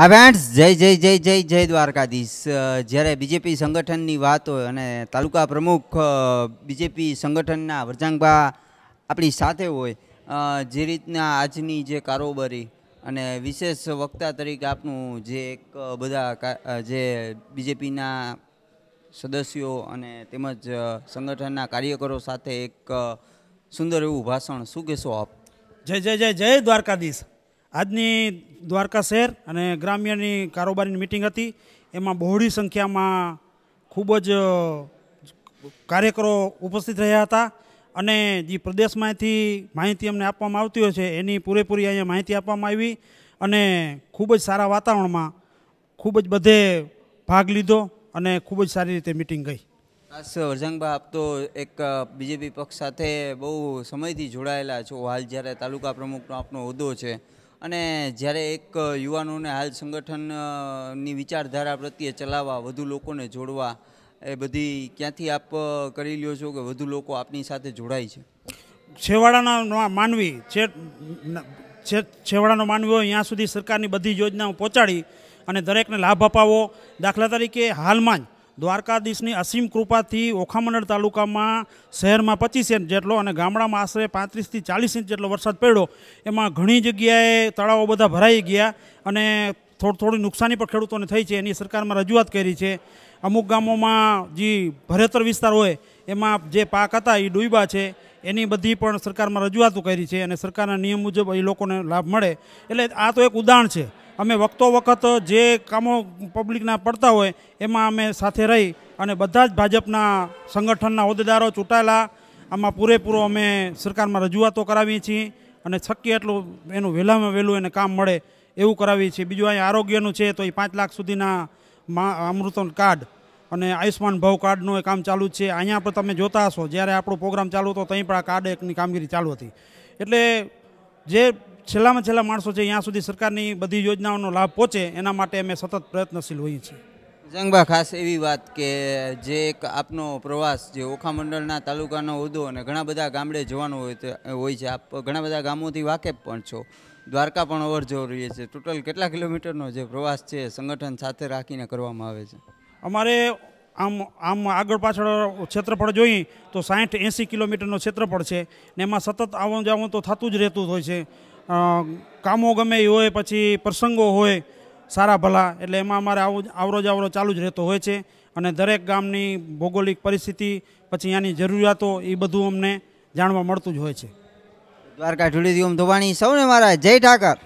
હા આવેન્ટ્સ જય જય જય જય જય દ્વારકાધીશ જ્યારે બીજેપી સંગઠનની વાત હોય અને તાલુકા પ્રમુખ બીજેપી સંગઠનના વરજાંગભા આપણી સાથે હોય જે રીતના આજની જે કારોબારી અને વિશેષ વક્તા તરીકે આપનું જે એક બધા જે બીજેપીના સદસ્યો અને તેમજ સંગઠનના કાર્યકરો સાથે એક સુંદર એવું ભાષણ શું કહેશો આપ જય જય જય જય દ્વારકાધીશ આજની દ્વારકા શહેર અને ગ્રામ્યની કારોબારીની મિટિંગ હતી એમાં બહોળી સંખ્યામાં ખૂબ જ કાર્યકરો ઉપસ્થિત રહ્યા હતા અને જે પ્રદેશમાંથી માહિતી અમને આપવામાં આવતી હોય છે એની પૂરેપૂરી અહીંયા માહિતી આપવામાં આવી અને ખૂબ જ સારા વાતાવરણમાં ખૂબ જ બધે ભાગ લીધો અને ખૂબ જ સારી રીતે મિટિંગ ગઈ ખાસ વરજાંગભા આપ તો એક બીજેપી પક્ષ સાથે બહુ સમયથી જોડાયેલા છો હાલ જ્યારે તાલુકા પ્રમુખનો આપનો હોદ્દો છે અને જ્યારે એક યુવાનોને હાલ સંગઠનની વિચારધારા પ્રત્યે ચલાવવા વધુ લોકોને જોડવા એ બધી ક્યાંથી આપ કરી લ્યો છો કે વધુ લોકો આપની સાથે જોડાય છે છેવાડાના માનવી છેવાડાનો માનવી હોય ત્યાં સુધી સરકારની બધી યોજનાઓ પહોંચાડી અને દરેકને લાભ અપાવો દાખલા તરીકે હાલમાં જ દ્વારકાધીશની અસીમ કૃપાથી ઓખામંડળ તાલુકામાં શહેરમાં પચીસ ઇંચ જેટલો અને ગામડામાં આશરે પાંત્રીસથી ચાલીસ ઇંચ જેટલો વરસાદ પડ્યો એમાં ઘણી જગ્યાએ તળાવો બધા ભરાઈ ગયા અને થોડી થોડી નુકસાની પણ ખેડૂતોને થઈ છે એની સરકારમાં રજૂઆત કરી છે અમુક ગામોમાં જે ભરેતર વિસ્તાર હોય એમાં જે પાક હતા એ ડૂબા છે એની બધી પણ સરકારમાં રજૂઆતો કરી છે અને સરકારના નિયમ મુજબ એ લોકોને લાભ મળે એટલે આ તો એક ઉદાહરણ છે અમે વખતો વખત જે કામો પબ્લિકના પડતા હોય એમાં અમે સાથે રહી અને બધા જ ભાજપના સંગઠનના હોદ્દેદારો ચૂંટાયેલા આમાં પૂરેપૂરો અમે સરકારમાં રજૂઆતો કરાવીએ છીએ અને શક્ય એટલું એનું વહેલામાં વહેલું એને કામ મળે એવું કરાવીએ છીએ બીજું અહીં આરોગ્યનું છે તો એ પાંચ લાખ સુધીના અમૃતન કાર્ડ અને આયુષ્માન ભાવ કાર્ડનું એ કામ ચાલુ છે અહીંયા પણ તમે જોતા હશો જ્યારે આપણો પ્રોગ્રામ ચાલુ હતો ત્યાં પણ આ કાર્ડ એકની કામગીરી ચાલુ હતી એટલે જે છેલ્લામાં છેલ્લા માણસો છે ત્યાં સુધી સરકારની બધી યોજનાઓનો લાભ પહોંચે એના માટે અમે સતત પ્રયત્નશીલ હોઈએ છીએ જંગબા ખાસ એવી વાત કે જે એક આપનો પ્રવાસ જે ઓખા મંડળના તાલુકાનો હોદ્દો અને ઘણા બધા ગામડે જવાનો હોય હોય છે આપ ઘણા બધા ગામોથી વાકેફ પણ છો દ્વારકા પણ ઓવર જવો રહીએ છે ટોટલ કેટલા કિલોમીટરનો જે પ્રવાસ છે સંગઠન સાથે રાખીને કરવામાં આવે છે અમારે આમ આમ આગળ પાછળ ક્ષેત્રફળ જોઈ તો સાઠ એંસી કિલોમીટરનો ક્ષેત્રફળ છે ને એમાં સતત આવવાનું જવાનું તો થતું જ રહેતું હોય છે કામો ગમે એ હોય પછી પ્રસંગો હોય સારા ભલા એટલે એમાં અમારે આવું આવરો જાવરો ચાલુ જ રહેતો હોય છે અને દરેક ગામની ભૌગોલિક પરિસ્થિતિ પછી ત્યાંની જરૂરિયાતો એ બધું અમને જાણવા મળતું જ હોય છે દ્વારકા ઢુડીથી ઓમ ધોવાણી સૌને મારા જય ઠાકર